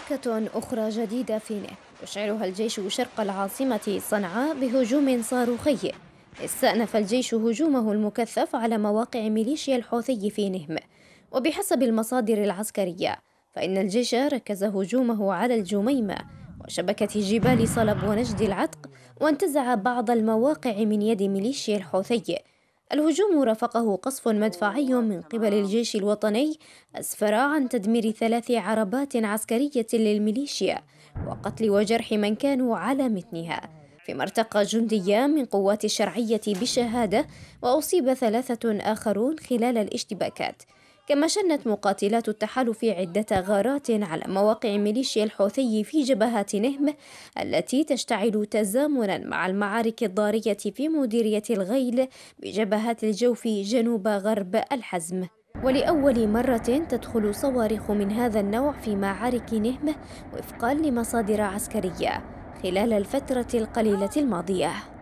حركة أخرى جديدة في نه يشعلها الجيش شرق العاصمة صنعاء بهجوم صاروخي استأنف الجيش هجومه المكثف على مواقع ميليشيا الحوثي في نهم وبحسب المصادر العسكرية فإن الجيش ركز هجومه على الجميمة وشبكة جبال صلب ونجد العتق وانتزع بعض المواقع من يد ميليشيا الحوثي الهجوم رافقه قصف مدفعي من قبل الجيش الوطني أسفر عن تدمير ثلاث عربات عسكرية للميليشيا وقتل وجرح من كانوا على متنها فيما ارتقى جنديان من قوات الشرعية بشهادة وأصيب ثلاثة آخرون خلال الاشتباكات كما شنت مقاتلات التحالف عدة غارات على مواقع ميليشيا الحوثي في جبهات نهم التي تشتعل تزامنا مع المعارك الضارية في مديرية الغيل بجبهات الجوف جنوب غرب الحزم ولأول مرة تدخل صواريخ من هذا النوع في معارك نهم وفقا لمصادر عسكرية خلال الفترة القليلة الماضية